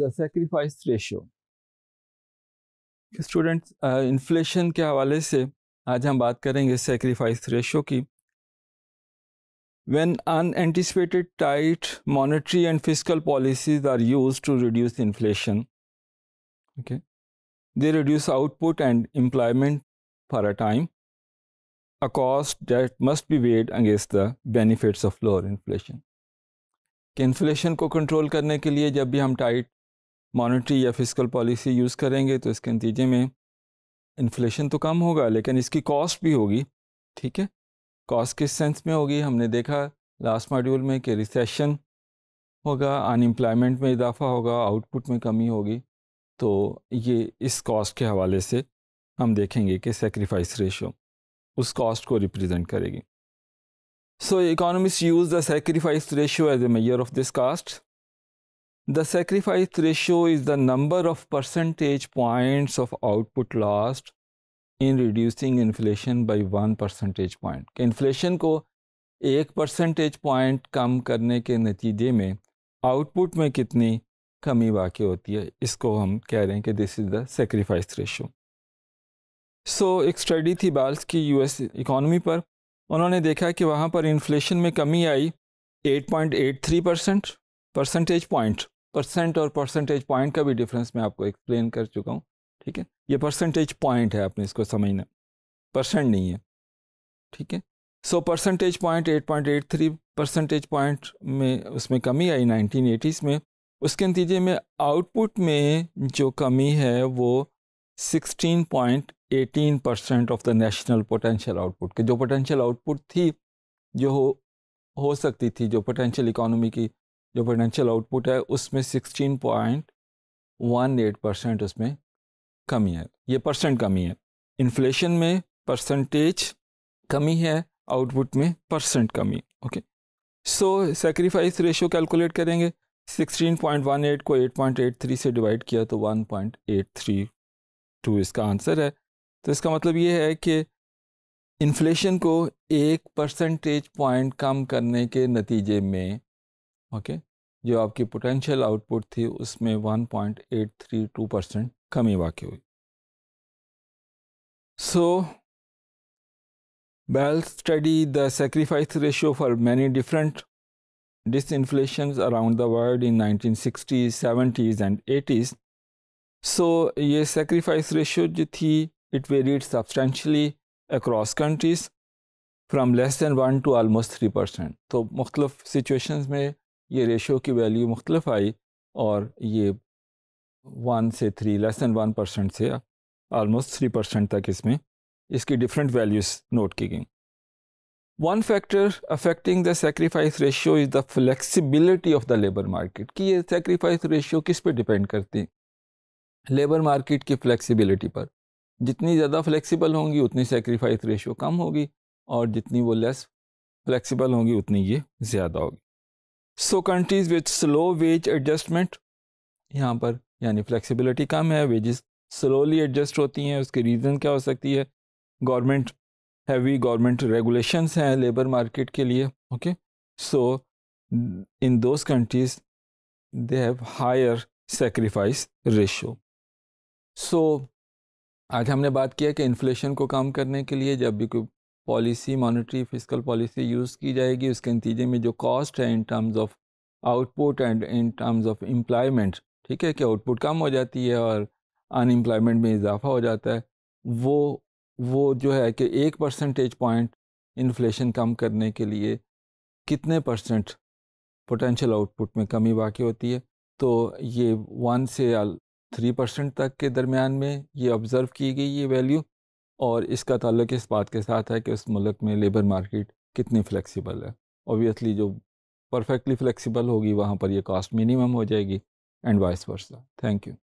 The sacrifice ratio students inflation के हवाले से आज हम बात करेंगे सेक्रीफाइस रेशो की when unanticipated tight monetary and fiscal policies are used to reduce inflation okay they reduce output and employment for a time a cost that must be weighed against the benefits of lower inflation कि inflation को control करने के लिए जब भी हम tight monetary या fiscal policy use करेंगे तो इसके नतीजे में इन्फ्लेशन तो कम होगा लेकिन इसकी कॉस्ट भी होगी ठीक है कॉस्ट किस सेंस में होगी हमने देखा लास्ट मॉड्यूल में कि रिसेशन होगा अनएम्प्लॉयमेंट में इजाफा होगा आउटपुट में कमी होगी तो ये इस कॉस्ट के हवाले से हम देखेंगे कि सेक्रीफाइस रेशो उस कॉस्ट को रिप्रेजेंट करेगी so economist use the sacrifice ratio as a measure of this cost The sacrifice ratio is the number of percentage points of output lost in reducing inflation by one percentage point. Inflation को एक percentage point कम करने के नतीजे में output में कितनी कमी वाक़ होती है इसको हम कह रहे हैं कि this is the sacrifice ratio so एक स्टडी थी बाल्स की यूएस इकोनॉमी पर उन्होंने देखा कि वहाँ पर इन्फ्लेशन में कमी आई 8.83 परसेंट परसेंटेज पॉइंट परसेंट और परसेंटेज पॉइंट का भी डिफरेंस मैं आपको एक्सप्लेन कर चुका हूँ ठीक है ये परसेंटेज पॉइंट है आपने इसको समझना परसेंट नहीं है ठीक है so percentage point eight point eight three percentage point में उसमें कमी आई नाइनटीन एटीज़ में उसके नतीजे में आउटपुट में जो कमी है वो sixteen point eighteen percent of the national potential output के जो पोटेंशियल आउटपुट थी जो हो हो सकती थी जो पोटेंशियल इकोनॉमी की जो फाइनेंशियल आउटपुट है उसमें sixteen point one eight percent उसमें कमी है ये परसेंट कमी है इन्फ्लेशन में परसेंटेज कमी है आउटपुट में परसेंट कमी okay so sacrifice ratio calculate करेंगे 16.18 को 8.83 से डिवाइड किया तो 1.832 इसका आंसर है तो इसका मतलब ये है कि इन्फ्लेशन को एक परसेंटेज पॉइंट कम करने के नतीजे में ओके जो आपकी पोटेंशियल आउटपुट थी उसमें 1.832 परसेंट कमी वाकई हुई so Ball study the sacrifice ratio for many different disinflation around the world in 1960s, 70s and 80s. So so, ये सेक्रीफाइस रेशियो जो थी it way varied substantially across countries from less than one to almost three percent तो मुख्तलफ़ situation में ये ratio की value मुख्तलफ आई और ये वन से three less than one percent से आलमोस्ट थ्री परसेंट तक इसमें इसकी डिफरेंट वैल्यूज़ नोट की गई one factor affecting the sacrifice ratio is the flexibility of the labour market कि ये सेक्रीफाइस रेशियो किस पे डिपेंड करती है लेबर मार्केट की फ्लेक्सिबिलिटी पर जितनी ज़्यादा फ्लेक्सिबल होंगी उतनी सेक्रीफाइस रेशियो कम होगी और जितनी वो लेस फ्लेक्सिबल होंगी उतनी ये ज़्यादा होगी so countries with slow wage adjustment यहाँ पर यानी फ्लेक्सिबिलिटी कम है वेजेस स्लोली एडजस्ट होती हैं उसकी रीज़न क्या हो सकती है गवर्नमेंट हैवी गवर्नमेंट रेगुलेशंस हैं लेबर मार्केट के लिए okay so in those countries they have higher sacrifice ratio so आज हमने बात किया कि इन्फ्लेशन को कम करने के लिए जब भी कोई policy monetary fiscal policy use की जाएगी उसके नतीजे में जो कॉस्ट है in terms of output and in terms of employment ठीक है कि आउटपुट कम हो जाती है और अनएम्प्लॉयमेंट में इजाफा हो जाता है वो वो जो है कि एक परसेंटेज पॉइंट इन्फ्लेशन कम करने के लिए कितने परसेंट पोटेंशियल आउटपुट में कमी बाकी होती है तो ये वन से थ्री परसेंट तक के दरमियान में ये ऑब्ज़र्व की गई ये वैल्यू और इसका ताल्लुक इस बात के साथ है कि उस मुल्क में लेबर मार्केट कितनी फ्लैक्सीबल है ओबियसली जो परफेक्टली फ्लैक्सीबल होगी वहाँ पर यह कॉस्ट मिनिमम हो जाएगी and vice versa thank you